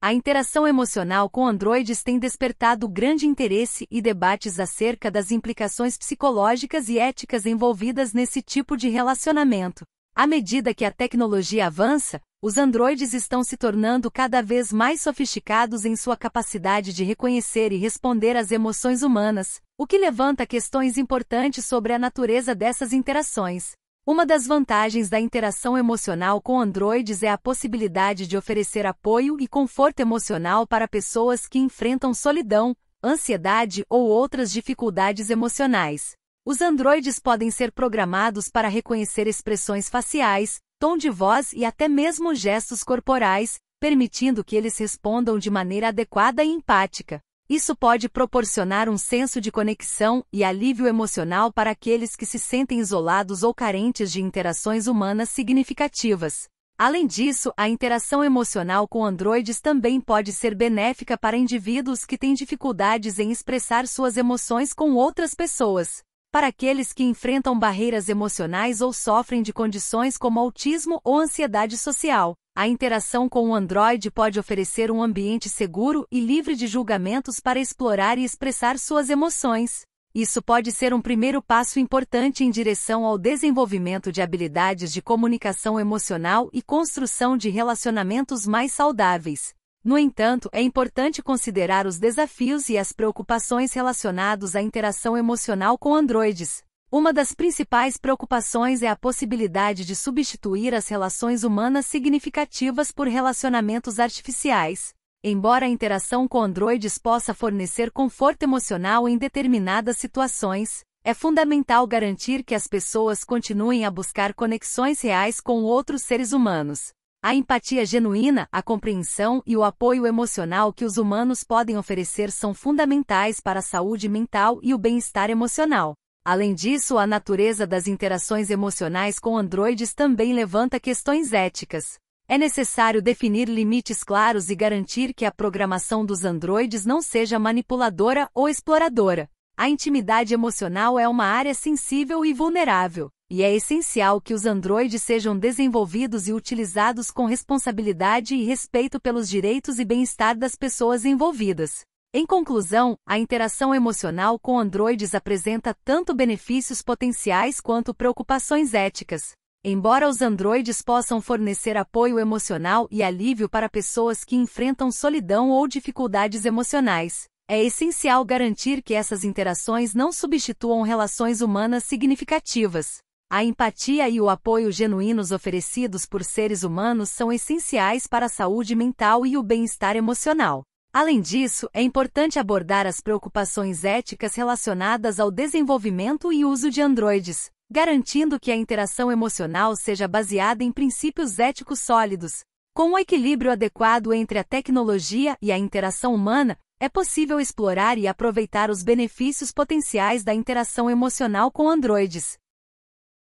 A interação emocional com androides tem despertado grande interesse e debates acerca das implicações psicológicas e éticas envolvidas nesse tipo de relacionamento. À medida que a tecnologia avança, os androides estão se tornando cada vez mais sofisticados em sua capacidade de reconhecer e responder às emoções humanas, o que levanta questões importantes sobre a natureza dessas interações. Uma das vantagens da interação emocional com androides é a possibilidade de oferecer apoio e conforto emocional para pessoas que enfrentam solidão, ansiedade ou outras dificuldades emocionais. Os androides podem ser programados para reconhecer expressões faciais, tom de voz e até mesmo gestos corporais, permitindo que eles respondam de maneira adequada e empática. Isso pode proporcionar um senso de conexão e alívio emocional para aqueles que se sentem isolados ou carentes de interações humanas significativas. Além disso, a interação emocional com androides também pode ser benéfica para indivíduos que têm dificuldades em expressar suas emoções com outras pessoas. Para aqueles que enfrentam barreiras emocionais ou sofrem de condições como autismo ou ansiedade social, a interação com o Android pode oferecer um ambiente seguro e livre de julgamentos para explorar e expressar suas emoções. Isso pode ser um primeiro passo importante em direção ao desenvolvimento de habilidades de comunicação emocional e construção de relacionamentos mais saudáveis. No entanto, é importante considerar os desafios e as preocupações relacionados à interação emocional com androides. Uma das principais preocupações é a possibilidade de substituir as relações humanas significativas por relacionamentos artificiais. Embora a interação com androides possa fornecer conforto emocional em determinadas situações, é fundamental garantir que as pessoas continuem a buscar conexões reais com outros seres humanos. A empatia genuína, a compreensão e o apoio emocional que os humanos podem oferecer são fundamentais para a saúde mental e o bem-estar emocional. Além disso, a natureza das interações emocionais com androides também levanta questões éticas. É necessário definir limites claros e garantir que a programação dos androides não seja manipuladora ou exploradora. A intimidade emocional é uma área sensível e vulnerável, e é essencial que os androides sejam desenvolvidos e utilizados com responsabilidade e respeito pelos direitos e bem-estar das pessoas envolvidas. Em conclusão, a interação emocional com androides apresenta tanto benefícios potenciais quanto preocupações éticas. Embora os androides possam fornecer apoio emocional e alívio para pessoas que enfrentam solidão ou dificuldades emocionais, é essencial garantir que essas interações não substituam relações humanas significativas. A empatia e o apoio genuínos oferecidos por seres humanos são essenciais para a saúde mental e o bem-estar emocional. Além disso, é importante abordar as preocupações éticas relacionadas ao desenvolvimento e uso de androides, garantindo que a interação emocional seja baseada em princípios éticos sólidos. Com o um equilíbrio adequado entre a tecnologia e a interação humana, é possível explorar e aproveitar os benefícios potenciais da interação emocional com androides.